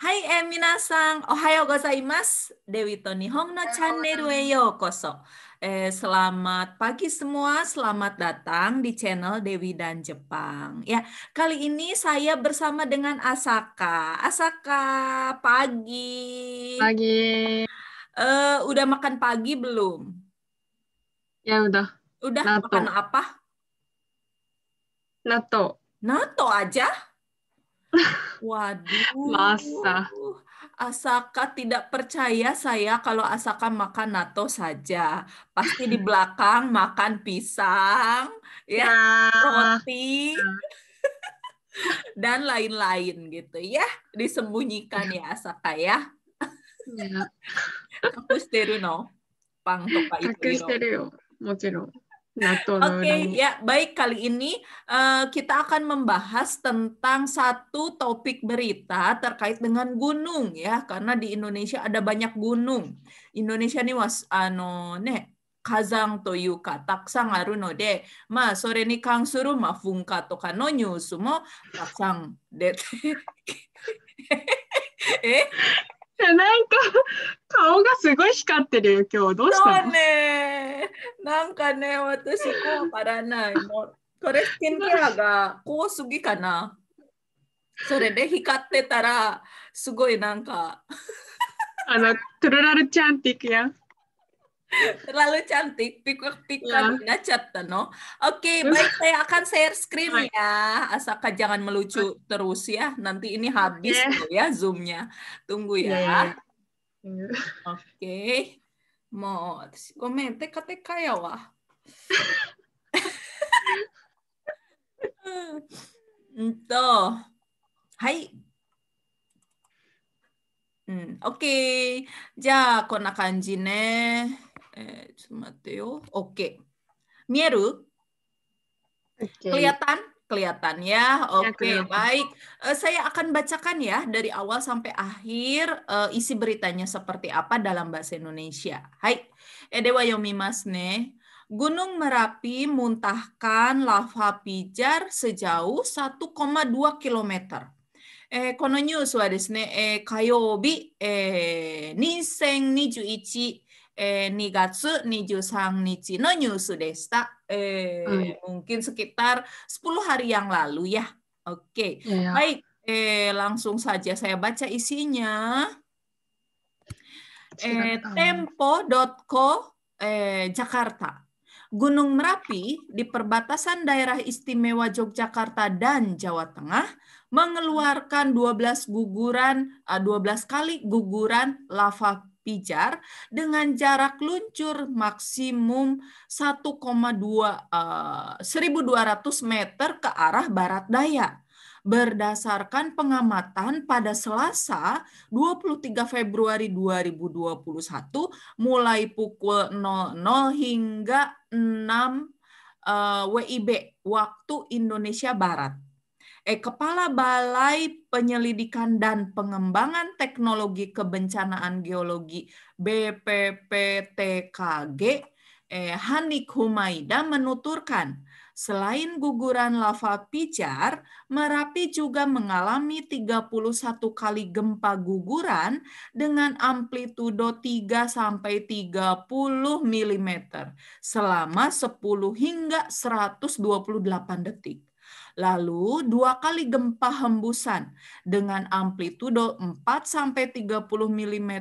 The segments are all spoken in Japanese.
Minasang. gozaimasu, Hai eh, Dewi Tony Hong no Channel Weyo yokoso. Eh, selamat pagi semua, selamat datang di channel Dewi dan Jepang. Ya, kali ini saya bersama dengan Asaka. Asaka, pagi. Pagi. Eh, udah makan pagi belum? Ya udah. Udah Nato. makan apa? Nato. Nato aja? Waduh. Masa. Asaka tidak percaya saya kalau Asaka makan nato saja. Pasti di belakang makan pisang, ya, ya. roti. Nah. dan lain-lain gitu ya disembunyikan ya Asaka ya. ya. pang Ya. mochiro. Oke, okay, ya baik kali ini uh, kita akan membahas tentang satu topik berita terkait dengan gunung ya, karena di Indonesia ada banyak gunung. Indonesia ni was ano ne kazang to yuka taksang aru no de, ma sore ni kang suru ma funka to kano nyusu mo taksang det. Eh? なんか顔がすごい光ってるよ今日どうしたのねなんかね私こうからないもうこれスキンケアがこうすぎかなそれで光ってたらすごいなんか あのトゥルラルちゃんっていくやん Terlalu cantik, pikir-pikir iya. yeah. chat no. Oke, okay, iya. baik saya akan share screen ya. Asalkan jangan melucu terus ya. Nanti ini habis yeah. ya zoomnya. Tunggu ya. Yeah. Iya. Oke. Okay. Mau komen KTK ya wah. Tuh. Hai. Hmm, oke. ne. Eh, oke. eh, okay. Kelihatan? kelihatan ya. ya oke, okay, baik. Uh, saya akan bacakan ya dari awal sampai akhir uh, isi beritanya seperti apa dalam bahasa Indonesia. Hai, edewa yomimasu ne. Gunung Merapi muntahkan lava pijar sejauh 1,2 km. Eh, kono niusu Eh desu eh, kayobi eh, 2021 ni Nigatsu, Nijusang, cino Nyusu Desta. Eh, Mungkin sekitar 10 hari yang lalu ya. Oke, baik. Eh, langsung saja saya baca isinya. Eh, Tempo.co eh, Jakarta. Gunung Merapi di perbatasan daerah istimewa Yogyakarta dan Jawa Tengah mengeluarkan 12 guguran 12 eh, kali guguran lava pijar dengan jarak luncur maksimum 1,2 1200 eh, meter ke arah barat daya. Berdasarkan pengamatan pada Selasa 23 Februari 2021 mulai pukul 00 hingga 6 eh, WIB waktu Indonesia Barat eh Kepala Balai Penyelidikan dan Pengembangan Teknologi Kebencanaan Geologi BPPTKG eh, Hanik Humaida menuturkan Selain guguran lava pijar, Merapi juga mengalami 31 kali gempa guguran dengan amplitudo 3 sampai 30 mm selama 10 hingga 128 detik. Lalu dua kali gempa hembusan dengan amplitudo 4 sampai 30 mm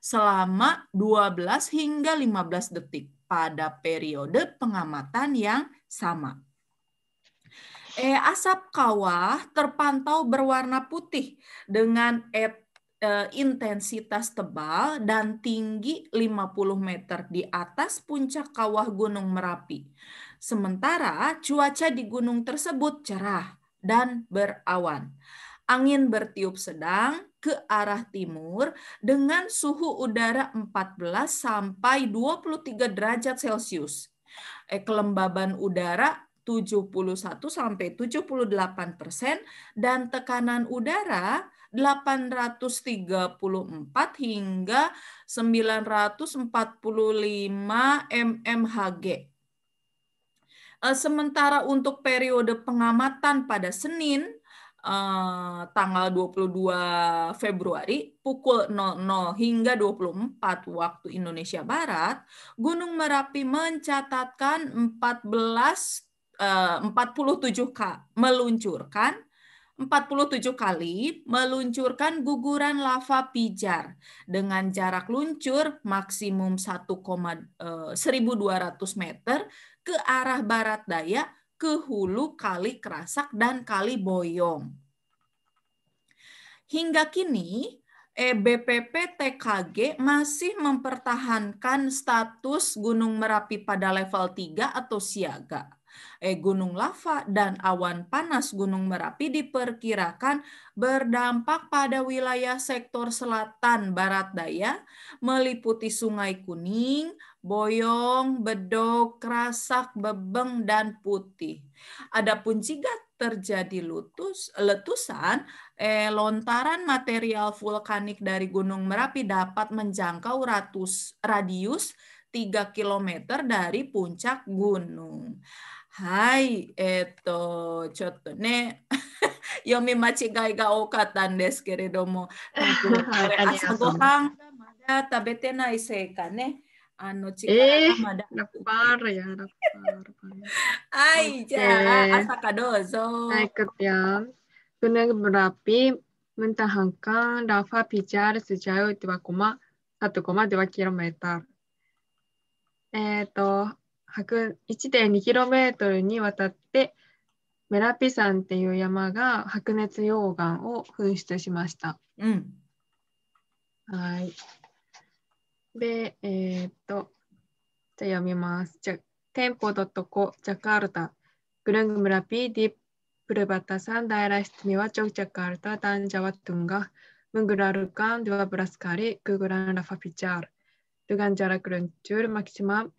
selama 12 hingga 15 detik pada periode pengamatan yang sama. Eh, asap kawah terpantau berwarna putih dengan et Eh, intensitas tebal dan tinggi 50 meter di atas puncak kawah Gunung Merapi. Sementara cuaca di gunung tersebut cerah dan berawan. Angin bertiup sedang ke arah timur dengan suhu udara 14 sampai 23 derajat Celcius. Kelembaban udara 71 sampai 78 persen dan tekanan udara 834 hingga 945 mmHg. Eh, sementara untuk periode pengamatan pada Senin eh, tanggal 22 Februari pukul 00 hingga 24 waktu Indonesia Barat, Gunung Merapi mencatatkan 14 47 eh, K meluncurkan 47 kali meluncurkan guguran lava pijar dengan jarak luncur maksimum 1,1200 eh, meter ke arah barat daya ke hulu Kali Kerasak dan Kali Boyong. Hingga kini, e BPP TKG masih mempertahankan status Gunung Merapi pada level 3 atau siaga eh, gunung lava dan awan panas Gunung Merapi diperkirakan berdampak pada wilayah sektor selatan barat daya meliputi Sungai Kuning, Boyong, Bedok, kerasak, Bebeng dan Putih. Adapun jika terjadi lutus, letusan, eh, lontaran material vulkanik dari Gunung Merapi dapat menjangkau ratus, radius 3 km dari puncak gunung. はい、えっと、ちょっとね、読み間違いが多かったんですけれども、朝食べてないせいかね。あの、力がまはい、じゃあ、朝かどうぞ。い、かぴゃん。くねぐらぴ、むんたはんかん、ラファピチャールジャウティコマ、サトコマティキロメタ。えっと、1.2km にわたってメラピ山っていう山が白熱溶岩を噴出しました。うん、はい。で、えー、っと、じゃ読みます。じゃ、店舗トコジャカルタ、グルングムラピー、ディプルバタサン、ダイラシテミワ、チョクジャカルタ、ダンジャワトゥンガ、ムングラルカン、ドゥアブラスカリ、ググランラファピチャール、ルガンジャラクルンチュール、マキシマン、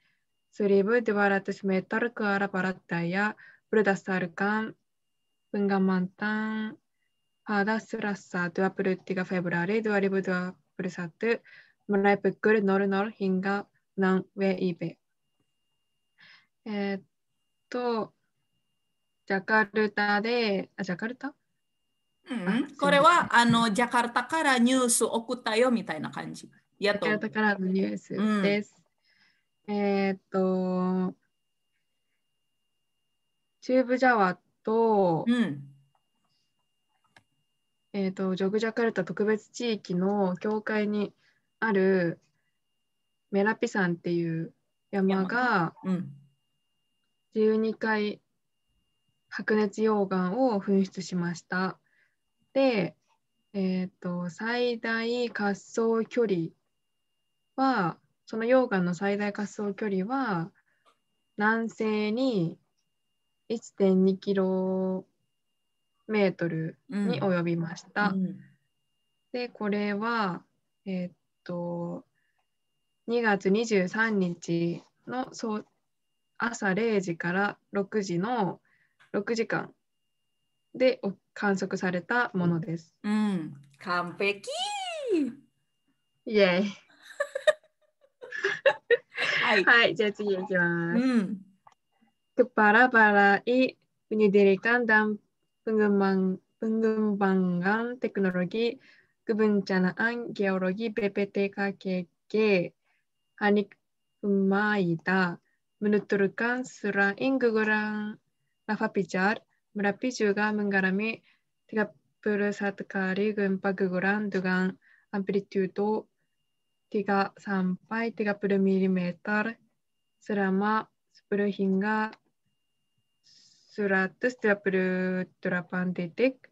수립을되바라뜻임에따르크알아바라따야브르다스타르칸분간만땅바다스라사두아프르티가페브라리두아리브두아프르사트문라이프끌너르너르힌가난웨이베えっと、ジャカルタで、あ、ジャカルタ、うん、これはあのジャカルタからニュース送ったよみたいな感じ。ジャカルタからのニュースです。うんえー、っと、チューブジャワと、うん、えー、っと、ジョグジャカルタ特別地域の境界にあるメラピ山っていう山が、12回白熱溶岩を噴出しました。で、えーと最大滑走距離はその溶岩の最大滑走距離は南西に1.2キロメートルに及びました。うんうん、でこれはえー、っと2月23日のそう朝0時から6時の6時間で観測されたものです。うん、完璧イエイ Hai, kepala はい。はい、じゃあ次いきます。うん。Kepala-balai menyediakan dan pengembangan teknologi kebencanaan geologi BPTKKG Hanik Humaida menuturkan selain guguran lava pijar, Merapi juga mengalami 31 kali gempa guguran dengan amplitude. 3 sampai 30 mm selama 10 hingga 138 detik.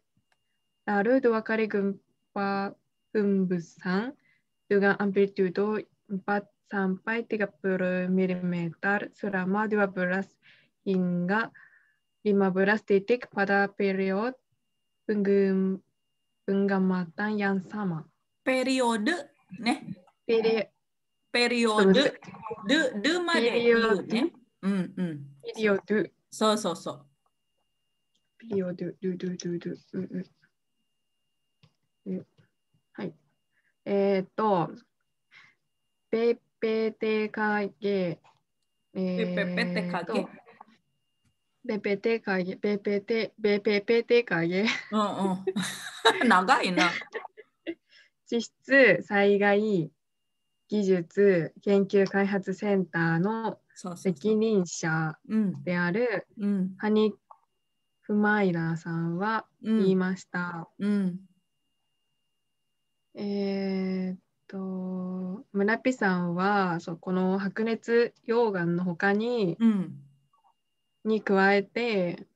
Lalu dua kali gempa hembusan dengan amplitudo 4 sampai 30 mm selama 12 hingga 15 detik pada periode penggem penggamatan yang sama. Periode, nih? ペリペリオドゥ、ドゥ、ドゥまで言うね。うんうん。ペリオドゥ。そうそうそう。ペリオドゥ、ドゥ、ドゥ、ドゥ、ドうんうん。はい。えー、っと、ペペテカゲ。えペペテカゲ。ペペテカゲ、ペペテ、ペペペテカゲ。うんうん。長いな。地質災害。技術研究開発センターの責任者であるハニック・マイラーさんは言いました。うんうん、えー、っと村ピさんはそうこの白熱溶岩のほかに、うん、に加えて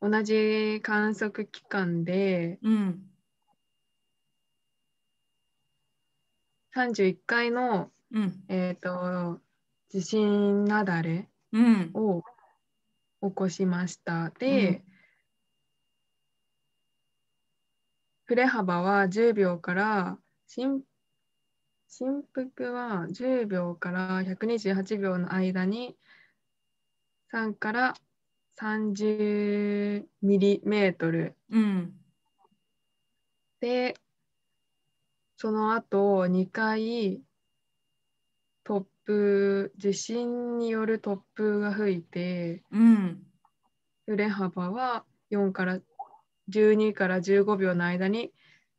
同じ観測機関で、うん31回の、うん、えっ、ー、と地震雪崩を起こしました。で、振れ幅は10秒から振振幅は10秒から128秒の間に3から30ミリメートルでその後2回突風地震による突風が吹いて、うん、揺れ幅は4から12から15秒の間に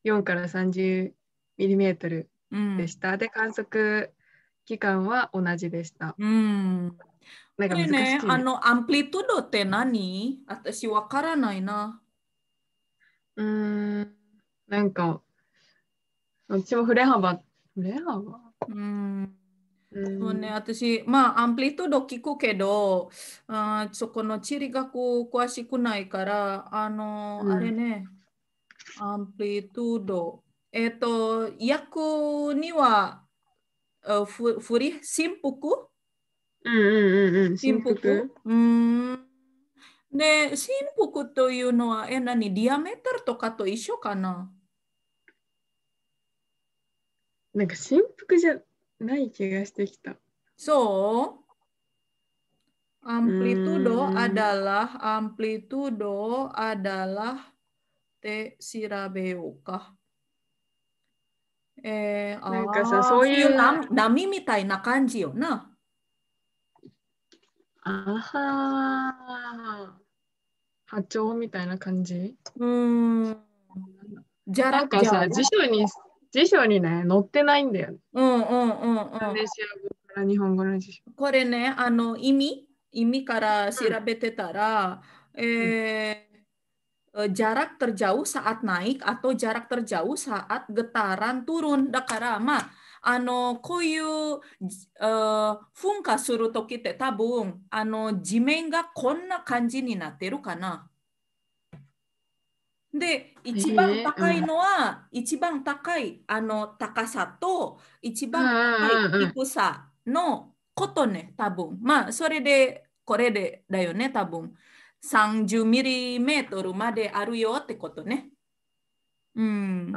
4から30ミリメートルでした。うん、で観測期間は同じでした。うん。なんかね、あのアンプリトゥードって何？私わからないな。うん。なんかう私も振れ幅、振れ幅うん。そうね、私、まあ、アンプリトド聞くけど、あそこの地理学詳しくないから、あの、うん、あれね、アンプリトド。えっ、ー、と、訳には、あふ振り、振幅うんうんうんうん。振幅うん。で、振幅というのは、え、何、ディアメタルとかと一緒かななんか振幅じゃない気がしてきた。そう。amplitudo h アン adalah amplitudo adalah T s i r a b e か。えー、なんかさ、そういう波波みたいな感じよな。あは波長みたいな感じうん。じゃらかさ、辞書に辞書にね、載ってないんだよね。うんうんうん、うん。から日本語の辞書。これね、あの意味意味から調べてたら、うん、えー jarak terjauh saat naik atau jarak terjauh saat getaran turun だからまああのこういう、えー、噴火する時って多分あの地面がこんな感じになってるかな。で一番高いのは、えー一番高いあの高さと一番高い低さのことね多分まあそれでこれでだよね多分30ミリメートルまであるよってことね。うん。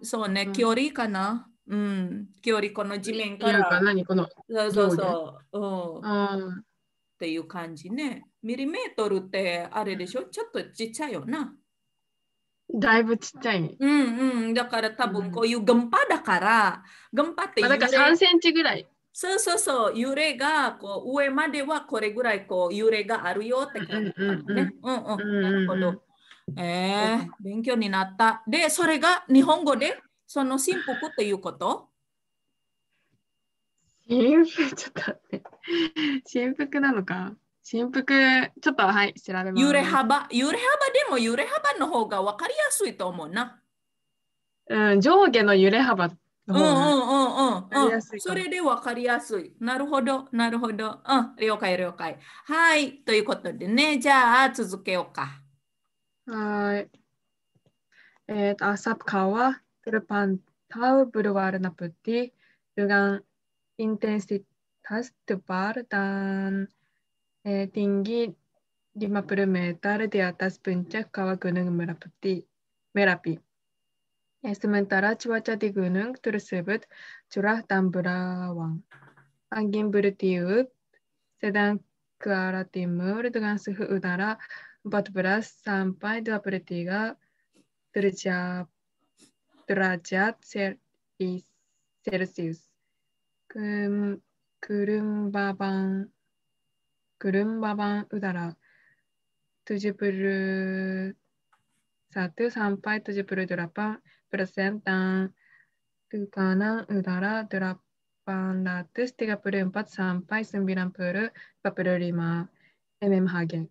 うそうね、距離かな。うん。距離この地面から。何このそうそうそう。うん。っていう感じね。ミリメートルってあれでしょちょっとちっちゃいよな。だいぶちっちゃい。うんうん。だから多分こういうンパだから、ンパってまあ、か3センチぐらい。そうそうそう、揺れがこう上まではこれぐらいこう揺れがあるよって感じね。うんうん。なるほど。えー、勉強になった。で、それが日本語でその新服ということ新服 ちょっと待って。なのか新服ちょっとはい、調べます。揺れ幅、揺れ幅でも揺れ幅の方がわかりやすいと思うな。うん、上下の揺れ幅の方が分かりやすい。それでわかりやすい。なるほど、なるほど。うん、了解、了解。はい、ということでね、じゃあ続けようか。はい。えっ、ー、と、アサプカワ、トルパンタウ、ブルワールナプティ、ルガン、インテンシタス、トゥバルダン。eh, tinggi 50 meter di atas puncak kawah Gunung Merapi. Merapi. Ya, sementara cuaca di gunung tersebut curah dan berawan. Angin bertiup sedang ke arah timur dengan suhu udara 14 sampai 23 derajat, derajat Celsius. 금, babang グルンババンウダラ、トゥジュプルサトゥサンパイトゥジュプルドラパン、プレセンタン、トゥカナンウダラ、ドラパンラトゥスティガプルンパツサンパイスンビランプール、パプルリマ、エメムハゲン。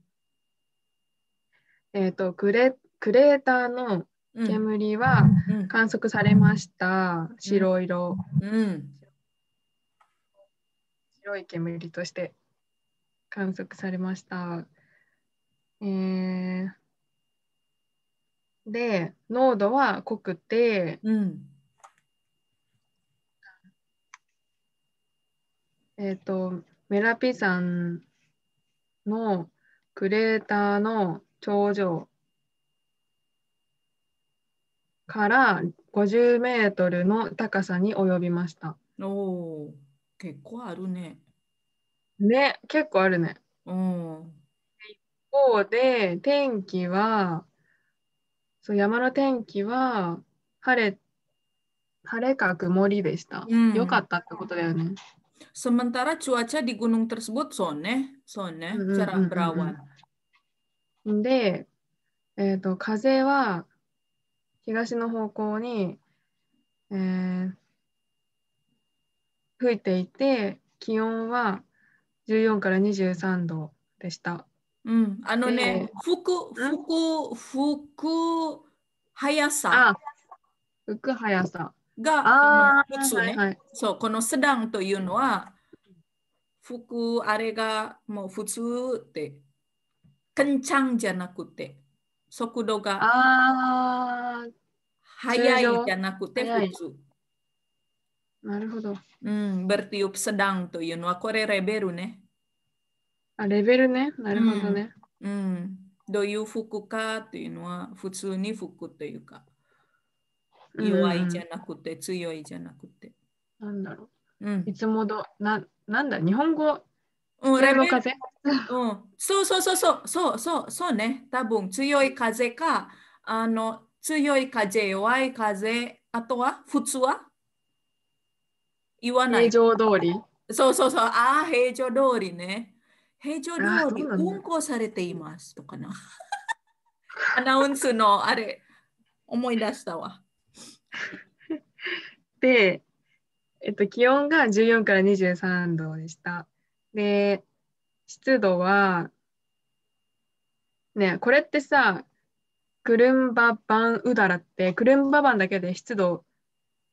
えっ、ー、と、クレ、クレーターの煙は観測されました、うんうん、白色、うん、白い煙として観測されました。えー、で濃度は濃くて、うん、えっ、ー、とメラピ山のクレーターの頂上から50メートルの高さに及びました。おお、結構あるね。ね、結構あるね。うん。一方で、天気は、そう、山の天気は、晴れ、晴れか曇りでした。うん、よかったってことだよね。Sementara cuaca di gunung tersebut sone, sone, c r a berawan. で、えっ、と、風は東の方向に、吹いていて、気温は14から23度でした。うん、あのね、服、服、服、速さ。服速さ。が、あ普通ね、はいはい、そう、このセダンというのは、服、あれがもう普通って、かんちゃんじゃなくて、速度が速いじゃなくて普通。なるほど。うん、bertiup s e d というのはこれレベルね。あ、レベルね。なるほどね。うん。うん、どういう服かというのは普通に服というか、弱いじゃなくて、強いじゃなくて。なんだろう。うん、いつもどな、なんだ、日本語。うん、レベル風。うん、そうそうそうそうそうそうそうね。多分強い風か、あの強い風、弱い風、あとは普通は言わない。平常通り。そうそうそう、ああ、平常通りね。平常通り、運行されていますとかな。アナウンスのあれ、思い出したわ。で、えっと、気温が14から23度でした。で、湿度は、ねこれってさ、クルンババンウダラって、クルンババンだけで湿度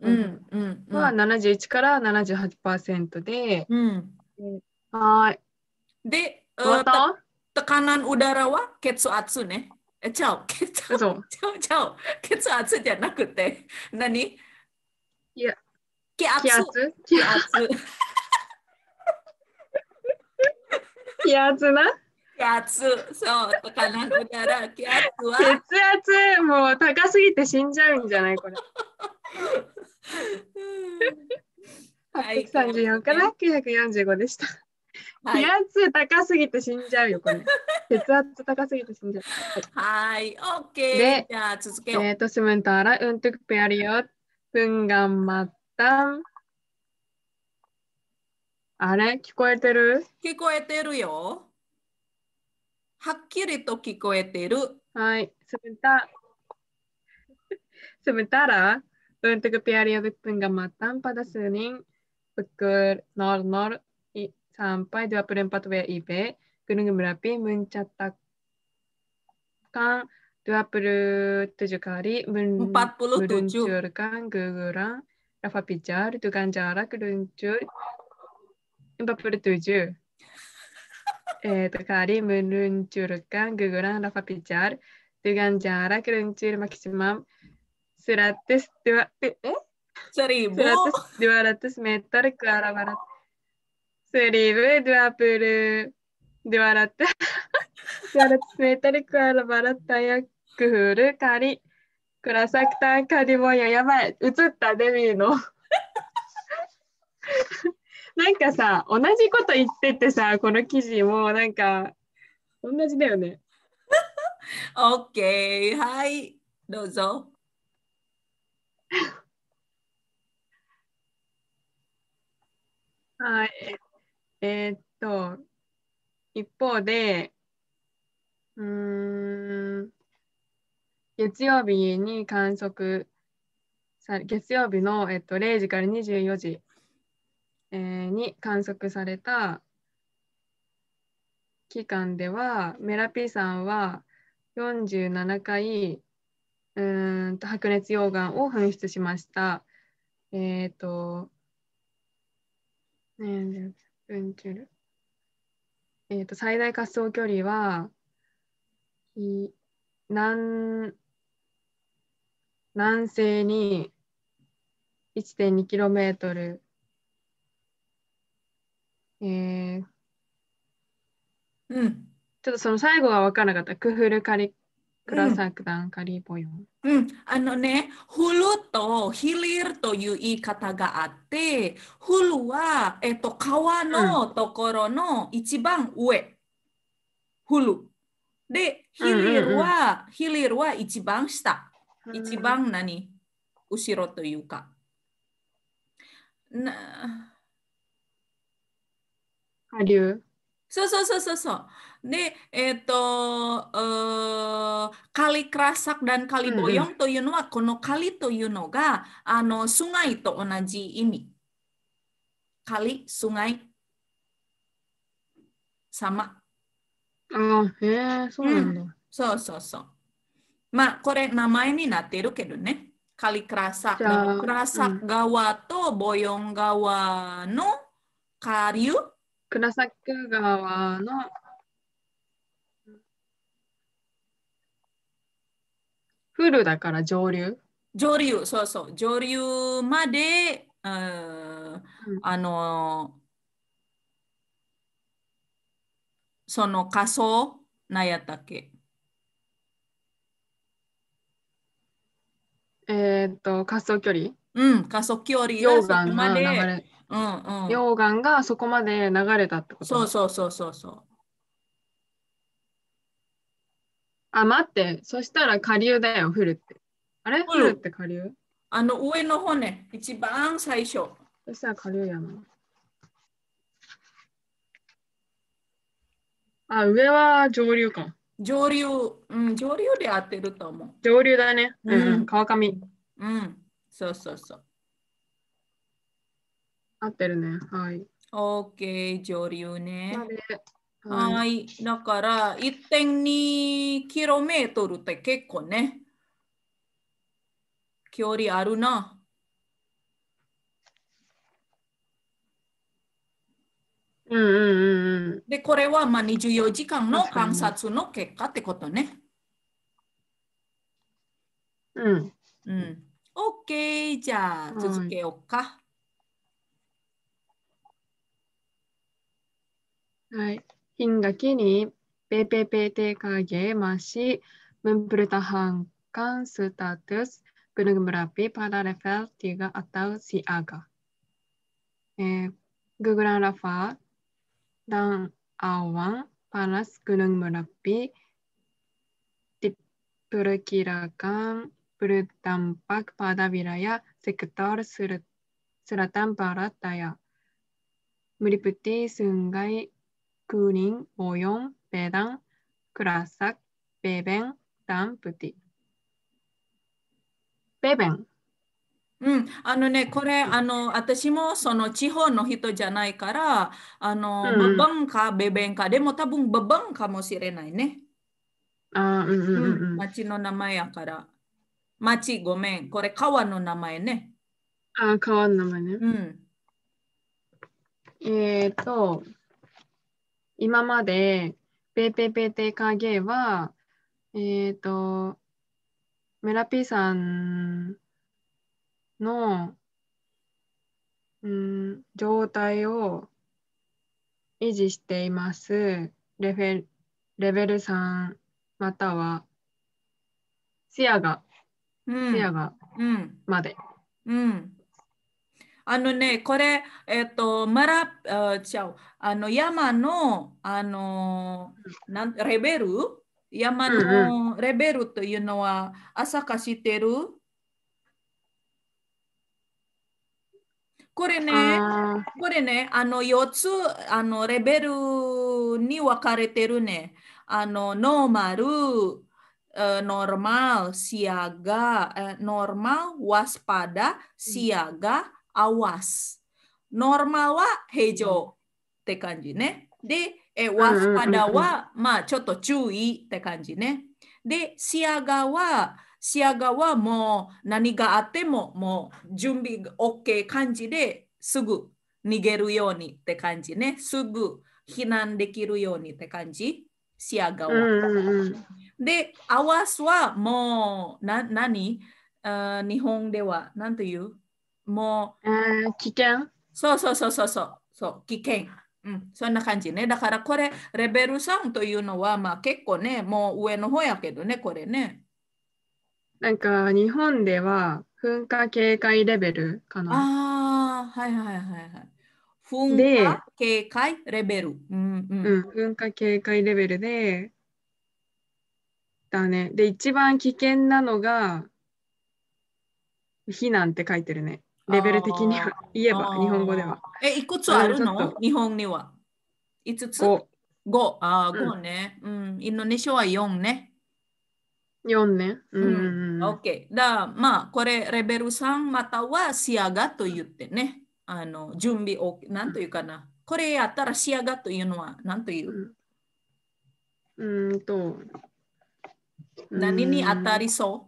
うんうんうん、は71から78%で、うん、はい。で、uh, te tekanan udara は血圧ね。え、ちゃう。血圧。ちゃう。ちゃう。血圧じゃなくて、何いや。気圧。気圧。気圧。気圧な。気圧、そう、高なくなら、気圧は。血圧、もう高すぎて死んじゃうんじゃないこれ。834から945でした。はい、気圧高すぎて死んじゃうよ、これ。血圧高すぎて死んじゃう。はい、OK。じゃあ続けよう。えっ、ー、と、しむんたラうんとくぺやりよ。ぶんがんまったん。あれ聞こえてる聞こえてるよ。はっきりと聞こえてる。はい、タ。むた。すむたラ Untuk periode pengamatan pada Senin pukul 00 sampai 24 WIB, Gunung Merapi mencatatkan 27 kali men 47. meluncurkan guguran lava pijar dengan jarak luncur 47 eh, kali meluncurkan guguran lava pijar dengan jarak luncur maksimum seratus dua eh seribu seratus dua ratus meter ke arah barat seribu dua puluh dua ratus dua ratus meter ke arah barat saya kuhuru kari kurasaktan kari boya ya ばい映ったデミーのなんかさ同じこと言っててさこの記事もなんか同じだよね OK はいどうぞ はい。えー、っと、一方で、うん、月曜日に観測さ、月曜日の、えっと、0時から24時、えー、に観測された期間では、メラピさんは47回うんと白熱溶岩を噴出しました。えっ、ー、と、えー、えー、と最大滑走距離はい南南西に 1.2km、えーうん、ちょっとその最後は分からなかったクフルカリ黒沢九段カリーヨン。うん、あのね、フルとヒリルという言い方があって、フルは、えっと、川のところの一番上。ル。で、ヒリルは、ヒリルは一番下。一番何後ろというか。な下流そうそうそうそうそう。で、えーとえー、krasak eh, dan kali hmm, hmm. boyong、うん、というのはこの狩というのがあの sungai ano sungai sama。あへえそうなんだ、うん、そうそうそう。まあこれ名前になってるけどね。kali krasak の gawa to boyong 側の下流 krasak 側のフルだから上流上流、そうそう、上流まで、うん、あの、その仮想、なんやったっけえー、っと、仮想距離うん、仮想距離溶岩が流れ、うんうん、溶岩がそこまで流れたってことそうそうそうそうそあ、待って。そしたら下流だよ、降るって。あれ降るって下流あの上の方ね、一番最初。そしたら下流やな。あ、上は上流か。上流、うん、上流で合ってると思う。上流だね。うん、うん、川上。うん、そうそうそう。合ってるね。はい。OK、上流ね。はい、だから1.2キロメートルって結構ね、距離あるな。うんうんうん、で、これはまあ24時間の観察の結果ってことね。うん。うん。OK、じゃあ続けようか。はい。hingga kini PPPT masih mempertahankan status gunung merapi pada level 3 atau siaga. Eh, guguran lava dan awan panas gunung merapi diperkirakan berdampak pada wilayah sektor selatan barat daya, meliputi sungai クーリン、n ヨン、ペダン、クラサク、a ベン、ダンプティ。a ベン。うん、あのね、これ、あの、私もその地方の人じゃないから、あの、うん、ババンかベベンか、でも多分ババンかもしれないね。あうんうんうん、町の名前やから。町ごめん、これ川の名前ね。あ川の名前ね。うん。えっ、ー、と、今までペーペーペーテーカーゲーは、えっ、ー、と、メラピーさんの、うん、状態を維持しています。レフェレベル3または視野が、うん、視野がまで。うん、うんあのね、これ、えっ、ー、と、マラ、あちゃう、あの、山の、あの、なんレベル山のレベルというのは、朝かしてる、これね、これね、あの四つあのレベルに分かれてるね。あの、ノーマル、ノーマ m a l siaga, normal, w a s アワス。ノーマは平常って感じねでえワスパダはまあちょっと注意って感じねでシアガはシアガはもう何があってももう準備 OK 感じですぐ逃げるようにって感じねすぐ避難できるようにって感じシアガは、でアワスはもうな何あ日本では何というもう、危険そうそうそうそうそう危険うん、そんな感じね。だからこれ、レベル3というのは、まあ結構ね、もう上の方やけどね、これね。なんか日本では噴火警戒レベルかな。ああ、はいはいはいはい。噴火警戒レベル。うんうん、うん、噴火警戒レベルで、だね。で、一番危険なのが、避難って書いてるね。レベル的には言えば日本語では。え、いくつあるの日本には。5つ ?5。ああ、5ね、うん。インドネシアは4ね。4ね。うん。OK。だまあ、これレベル3または仕上がと言ってね。あの、準備を、なんというかな。これやったら仕上がというのは何という、うん、うんと。何に当たりそう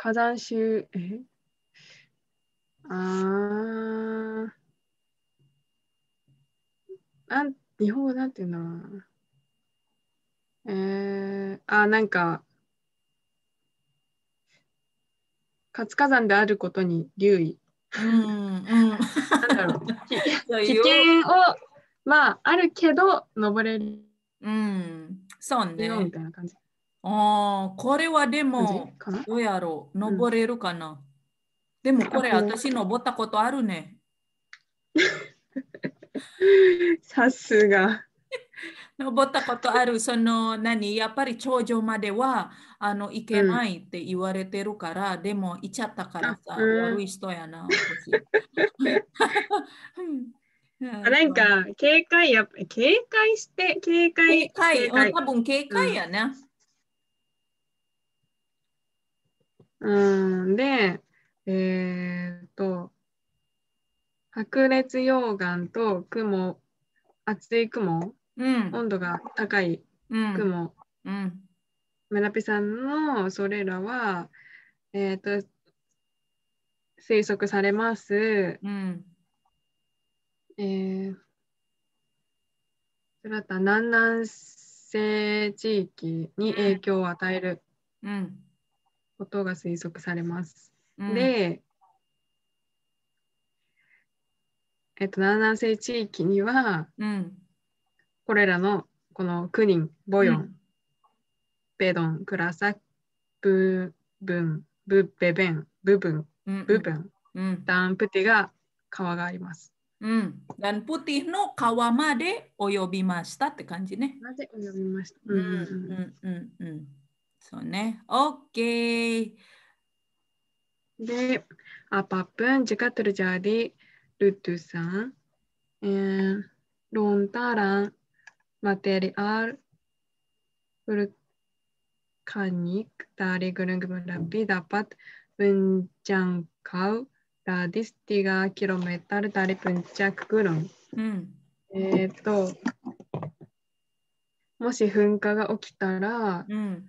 火山集。えあなん日本語なんていうのえー、あ、なんか、活火山であることに留意。うん、ん、なんだろう。危険を、まあ、あるけど、登れる。うん、そうね。みたいな感じ。ああ、これはでも、どうやろう、登れるかな。うん、でもこれ、私登ったことあるね。さすが。登ったことある、その何、やっぱり頂上まではあの行けないって言われてるから、うん、でも行っちゃったからさ、うん、悪い人やな、なんか、警戒や、警戒して、警戒。警戒、警戒多分警戒やね。うんうん、で、えー、っと、白熱溶岩と雲、厚い雲、うん、温度が高い雲、うん、うん、村ピさんのそれらは、えー、っと、推測されます。うん、えー、それだったら南南西地域に影響を与える。うん、うんことが推測されます。うん、で、えっと、南南西地域には、うん、これらのこの9人、ボヨン、うん、ベドン、クラサ、ブーブン、ブベベン、ブブン、ブブン、うん、ダンプティが川があります。うん、ダンプティの川まで及びましたって感じね。なぜ及びました、うんうんうんうんそうね。OK。で、あパップン、ジカトルジャーディ、ルトゥさん、えー、ロンタラン、マテリアル、ウルカニック、ダーリグルングムラビ、ダパット、ウンジャンカウ、ダディスティガー、キロメタル、ダリプンジャックグロン。うん、えっと、もし噴火が起きたら、うん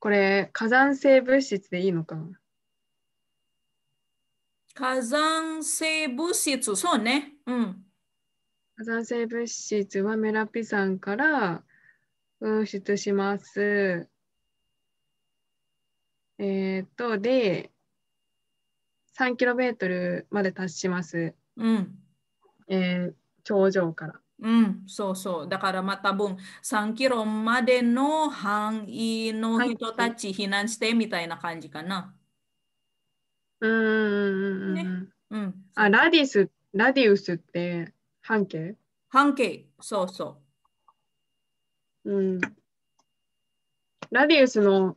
これ、火山性物質でいいのかな火山性物質、そうね。うん。火山性物質はメラピ山から噴出します。えー、っと、で、3km まで達します。うん。えー、頂上から。うん、そうそう。だからまた分、3キロまでの範囲の人たち避難してみたいな感じかな。うん、ね。うん。あ、ラディス、ラディウスって半径半径、そうそう。うん。ラディウスの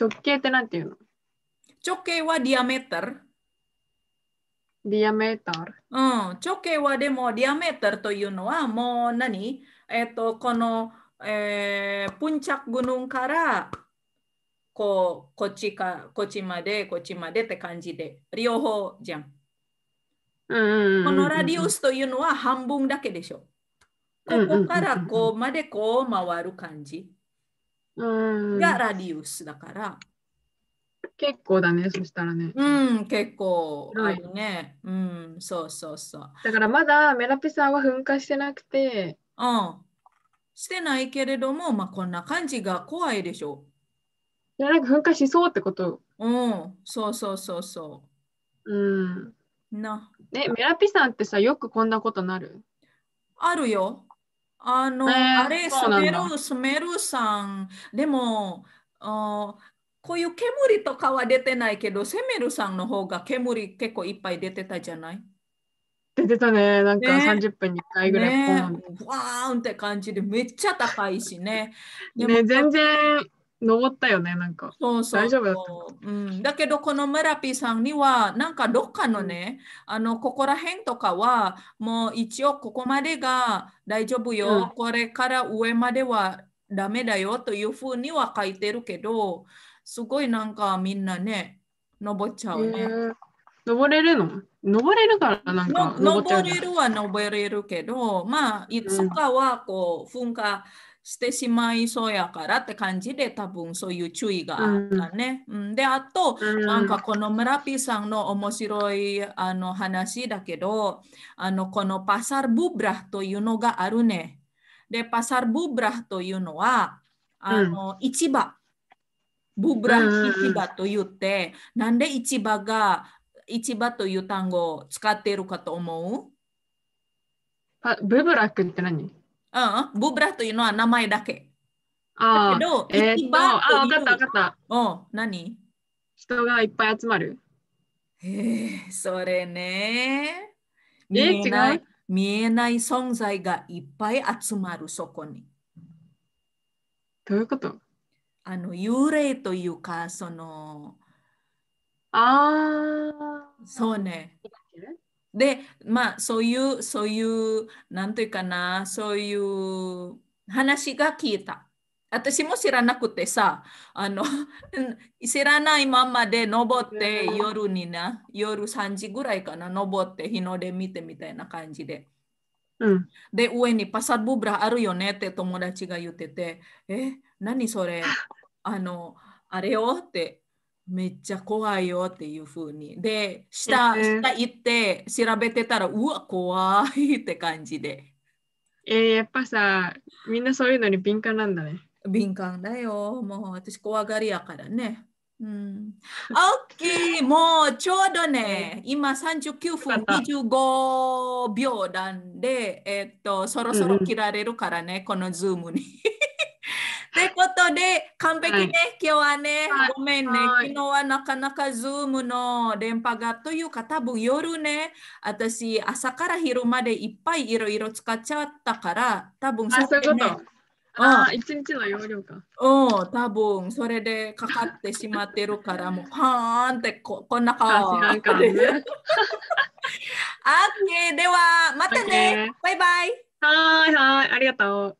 直径ってなんていうの直径はディアメーター。ディアメーター。うん、直径はでもディアメーターというのはもう何えっ、ー、と、この、えー、プンチャクグヌンからこうこっちか、こっちまで、こっちまでって感じで、両方じゃん。このラディウスというのは半分だけでしょ。ここからこうまでこう回る感じがラディウスだから。結構だね、そしたらね。うん、結構あるね。うん、そうそうそう。だからまだメラピさんは噴火してなくて。うん。してないけれども、まあ、こんな感じが怖いでしょ。いや、なんか噴火しそうってこと。うん、そうそうそうそう。うん。な。ね、メラピさんってさ、よくこんなことなるあるよ。あの、えー、あれ、スメル、スメルさん。でも、あこういう煙とかは出てないけど、セメルさんの方が煙結構いっぱい出てたじゃない出てたね、なんか30分に1回ぐらい、ねね、わーんって感じで、めっちゃ高いしね。ね全然登ったよね、なんか。そうそう大丈夫だったうん。だけど、このメラピーさんには、なんかどっかのね、うん、あの、ここら辺とかは、もう一応ここまでが大丈夫よ、うん、これから上まではダメだよというふうには書いてるけど、すごいなんかみんなね、登っちゃうね。登れるの登れるからなんか登れるは登れるけど、まあ、いつかはこう、噴火してしまいそうやからって感じで、多分そういう注意があったね。うん、で、あと、なんかこの村ピさんの面白いあの話だけど、あのこのパサルブブラというのがあるね。で、パサルブブラというのは、あの、うん、市場。ブブラ市場と言って、なんで市場が市場という単語を使っているかと思うあブブラックって何うん、ブブラというのは名前だけ。ああ、けど、えー、市場あ、わかったわかった。うん、何人がいっぱい集まる。ええ、それね。見えない、見えない存在がいっぱい集まる、そこに。どういうことあの幽霊というかそのああそうねでまあそういうそういうなんというかなそういう話が聞いた私も知らなくてさあの 知らないままで登って夜にな夜3時ぐらいかな登って日の出見てみたいな感じで。うん、で上にパサブブラあるよねって友達が言ってて、え、何それあのあれよってめっちゃ怖いよっていうふうにで下,、下行って調べてたらうわ怖いって感じでえー、やっぱさみんなそういうのに敏感なんだね敏感だよもう私怖がりやからねうん、OK! もうちょうどね、今39分25秒なんで、えっと、そろそろ切られるからね、このズームに。ということで、完璧ね、はい、今日はね、はい、ごめんね、はい、昨日はなかなかズームの電波がというか、多分夜ね、私、朝から昼までいっぱいいろいろ使っちゃったから、多分それで、ね、ああ、一日の容量か。うん、多分それでかかってしまってるから、もう、はーんってこ、こんな顔。オッケー、では、またね。バイバイ。はいはい、ありがとう。